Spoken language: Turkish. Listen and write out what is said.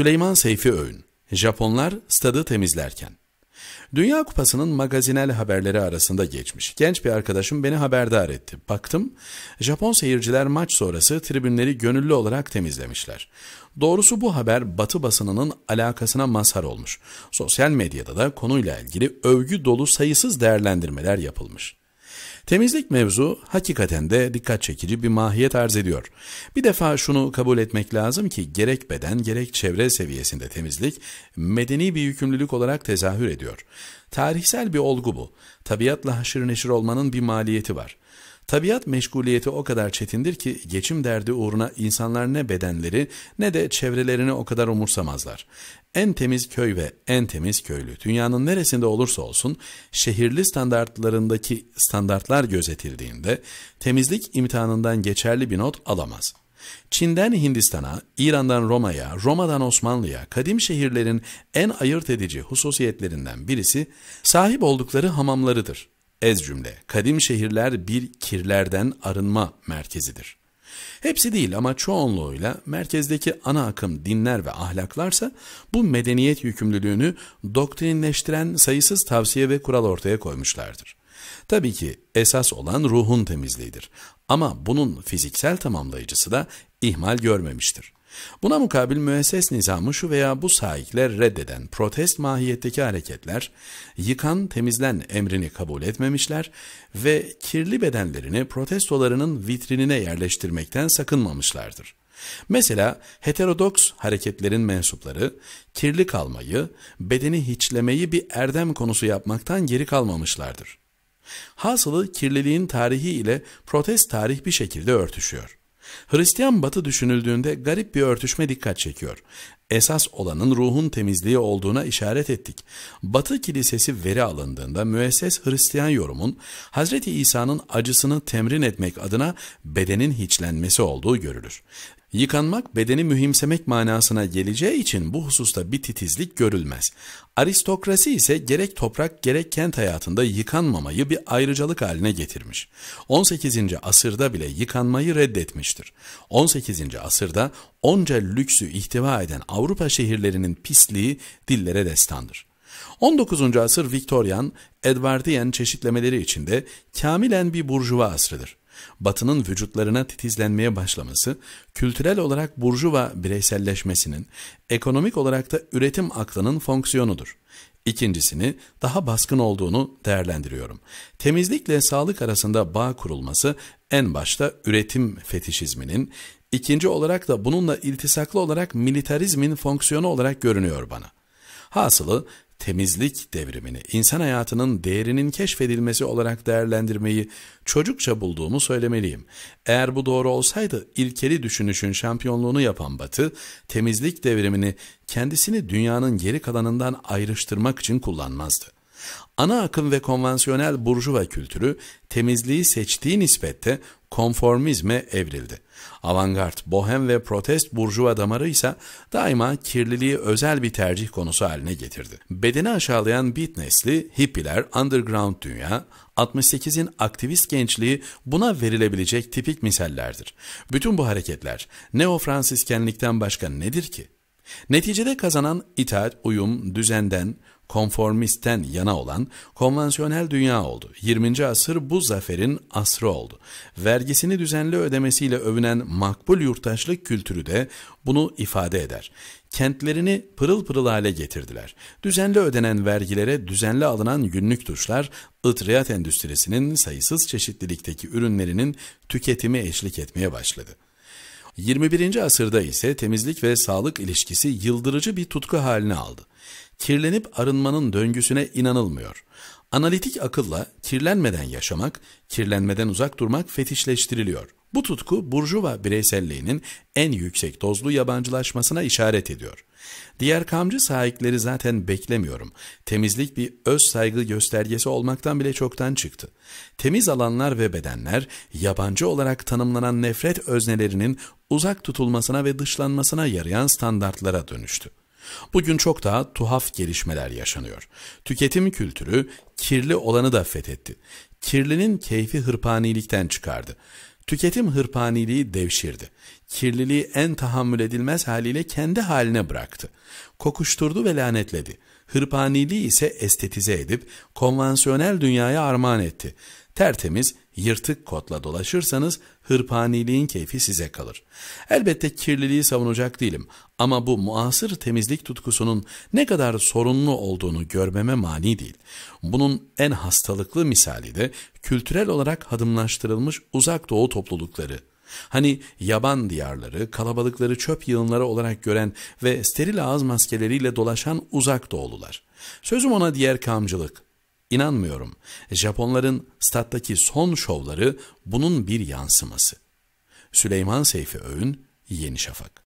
Süleyman Seyfi Öğün, Japonlar stadı temizlerken. Dünya Kupası'nın magazinel haberleri arasında geçmiş. Genç bir arkadaşım beni haberdar etti. Baktım, Japon seyirciler maç sonrası tribünleri gönüllü olarak temizlemişler. Doğrusu bu haber Batı basınının alakasına mazhar olmuş. Sosyal medyada da konuyla ilgili övgü dolu sayısız değerlendirmeler yapılmış. Temizlik mevzu hakikaten de dikkat çekici bir mahiyet arz ediyor. Bir defa şunu kabul etmek lazım ki gerek beden gerek çevre seviyesinde temizlik medeni bir yükümlülük olarak tezahür ediyor. Tarihsel bir olgu bu. Tabiatla haşır neşir olmanın bir maliyeti var. Tabiat meşguliyeti o kadar çetindir ki geçim derdi uğruna insanlar ne bedenleri ne de çevrelerini o kadar umursamazlar. En temiz köy ve en temiz köylü dünyanın neresinde olursa olsun şehirli standartlarındaki standartlar gözetildiğinde temizlik imtihanından geçerli bir not alamaz. Çin'den Hindistan'a, İran'dan Roma'ya, Roma'dan Osmanlı'ya kadim şehirlerin en ayırt edici hususiyetlerinden birisi sahip oldukları hamamlarıdır. Ez cümle, kadim şehirler bir kirlerden arınma merkezidir. Hepsi değil ama çoğunluğuyla merkezdeki ana akım dinler ve ahlaklarsa bu medeniyet yükümlülüğünü doktrinleştiren sayısız tavsiye ve kural ortaya koymuşlardır. Tabii ki esas olan ruhun temizliğidir ama bunun fiziksel tamamlayıcısı da ihmal görmemiştir. Buna mukabil müesses nizamı şu veya bu sahipler reddeden protest mahiyetteki hareketler, yıkan temizlen emrini kabul etmemişler ve kirli bedenlerini protestolarının vitrinine yerleştirmekten sakınmamışlardır. Mesela heterodoks hareketlerin mensupları kirli kalmayı, bedeni hiçlemeyi bir erdem konusu yapmaktan geri kalmamışlardır. Hasılı kirliliğin tarihi ile protest tarih bir şekilde örtüşüyor. Hristiyan batı düşünüldüğünde garip bir örtüşme dikkat çekiyor. Esas olanın ruhun temizliği olduğuna işaret ettik. Batı kilisesi veri alındığında müesses Hristiyan yorumun Hz. İsa'nın acısını temrin etmek adına bedenin hiçlenmesi olduğu görülür. Yıkanmak bedeni mühimsemek manasına geleceği için bu hususta bir titizlik görülmez. Aristokrasi ise gerek toprak gerek kent hayatında yıkanmamayı bir ayrıcalık haline getirmiş. 18. asırda bile yıkanmayı reddetmiştir. 18. asırda onca lüksü ihtiva eden Avrupa şehirlerinin pisliği dillere destandır. 19. asır Victorian, Edwardian çeşitlemeleri içinde kamilen bir burjuva asrıdır. Batının vücutlarına titizlenmeye başlaması, kültürel olarak burjuva bireyselleşmesinin, ekonomik olarak da üretim aklının fonksiyonudur. İkincisini daha baskın olduğunu değerlendiriyorum. Temizlikle sağlık arasında bağ kurulması en başta üretim fetişizminin, ikinci olarak da bununla iltisaklı olarak militarizmin fonksiyonu olarak görünüyor bana. Hasılı temizlik devrimini, insan hayatının değerinin keşfedilmesi olarak değerlendirmeyi çocukça bulduğumu söylemeliyim. Eğer bu doğru olsaydı ilkeli düşünüşün şampiyonluğunu yapan Batı, temizlik devrimini kendisini dünyanın geri kalanından ayrıştırmak için kullanmazdı. Ana akım ve konvansiyonel burjuva kültürü temizliği seçtiği nispette konformizme evrildi. Avantgard, bohem ve protest burjuva damarı ise daima kirliliği özel bir tercih konusu haline getirdi. Bedeni aşağılayan beat nesli, hippiler, underground dünya, 68'in aktivist gençliği buna verilebilecek tipik misallerdir. Bütün bu hareketler neo-fransiskenlikten başka nedir ki? Neticede kazanan itaat, uyum, düzenden, konformisten yana olan konvansiyonel dünya oldu. 20. asır bu zaferin asrı oldu. Vergisini düzenli ödemesiyle övünen makbul yurttaşlık kültürü de bunu ifade eder. Kentlerini pırıl pırıl hale getirdiler. Düzenli ödenen vergilere düzenli alınan günlük duşlar, ıtriyat endüstrisinin sayısız çeşitlilikteki ürünlerinin tüketimi eşlik etmeye başladı. 21. asırda ise temizlik ve sağlık ilişkisi yıldırıcı bir tutku haline aldı. Kirlenip arınmanın döngüsüne inanılmıyor. Analitik akılla kirlenmeden yaşamak, kirlenmeden uzak durmak fetişleştiriliyor. Bu tutku burjuva bireyselliğinin en yüksek tozlu yabancılaşmasına işaret ediyor. Diğer kamcı sahipleri zaten beklemiyorum. Temizlik bir öz saygı göstergesi olmaktan bile çoktan çıktı. Temiz alanlar ve bedenler yabancı olarak tanımlanan nefret öznelerinin uzak tutulmasına ve dışlanmasına yarayan standartlara dönüştü. Bugün çok daha tuhaf gelişmeler yaşanıyor. Tüketim kültürü kirli olanı da fethetti. Kirlinin keyfi hırpanilikten çıkardı. Tüketim hırpaniliği devşirdi. Kirliliği en tahammül edilmez haliyle kendi haline bıraktı. Kokuşturdu ve lanetledi. Hırpaniliği ise estetize edip konvansiyonel dünyaya armağan etti. Tertemiz, yırtık kotla dolaşırsanız hırpaniliğin keyfi size kalır. Elbette kirliliği savunacak değilim ama bu muasır temizlik tutkusunun ne kadar sorunlu olduğunu görmeme mani değil. Bunun en hastalıklı misali de kültürel olarak hadımlaştırılmış uzak doğu toplulukları. Hani yaban diyarları, kalabalıkları çöp yığınları olarak gören ve steril ağız maskeleriyle dolaşan uzak doğulular. Sözüm ona diğer kamcılık, İnanmıyorum. Japonların stat'taki son şovları bunun bir yansıması. Süleyman Seyfi Öğün, Yeni Şafak.